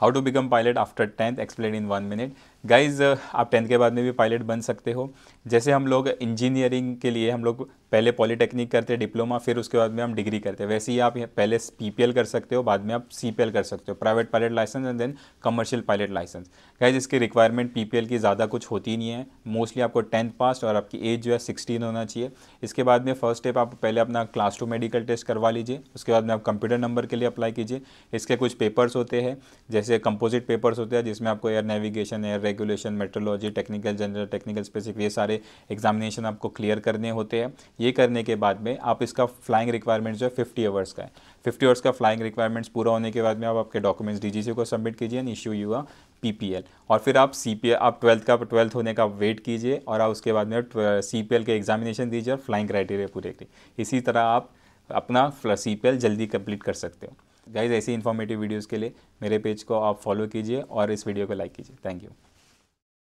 how to become pilot after tenth explain in one minute guys uh, आप tenth के बाद में भी पायलट बन सकते हो जैसे हम लोग इंजीनियरिंग के लिए हम लोग पहले पॉलीटेक्निक करते डिप्लोमा फिर उसके बाद में हम डिग्री करते हैं वैसे ही आप पहले पी कर सकते हो बाद में आप सी कर सकते हो private pilot licence and then commercial pilot licence guys इसकी रिक्वायरमेंट पी की ज़्यादा कुछ होती नहीं है मोस्टली आपको टेंथ पास और आपकी एज जो है सिक्सटीन होना चाहिए इसके बाद में फर्स्ट स्टेप आप पहले अपना क्लास टू मेडिकल टेस्ट करवा लीजिए उसके बाद में आप कंप्यूटर नंबर के लिए अप्लाई कीजिए इसके कुछ पेपर्स होते हैं जैसे जैसे कंपोजिट पेपर्स होते हैं जिसमें आपको air navigation air regulation meteorology technical general technical specific ये सारे एग्जामिनेशन आपको क्लियर करने होते हैं ये करने के बाद में आप इसका फ्लाइंग रिक्वायरमेंट जो है फिफ्टी आवर्स का है फिफ्टी आवर्स का फ्लाइंग रिक्वायरमेंट्स पूरा होने के बाद में आप आपके डॉक्यूमेंट्स डी को सबमिट कीजिए एंड इशू यू एल और फिर आप सी पी एल आप ट्वेल्थ का ट्वेल्थ होने का वेट कीजिए और आप उसके बाद में सी पी एल के एग्जामिनेशन दीजिए और फ्लाइंग क्राइटेरिया पूरे करिए इसी तरह आप अपना सी पी एल जल्दी कंप्लीट कर सकते हो गाइज ऐसी इन्फॉर्मेटिव वीडियोज़ के लिए मेरे पेज को आप फॉलो कीजिए और इस वीडियो को लाइक कीजिए थैंक यू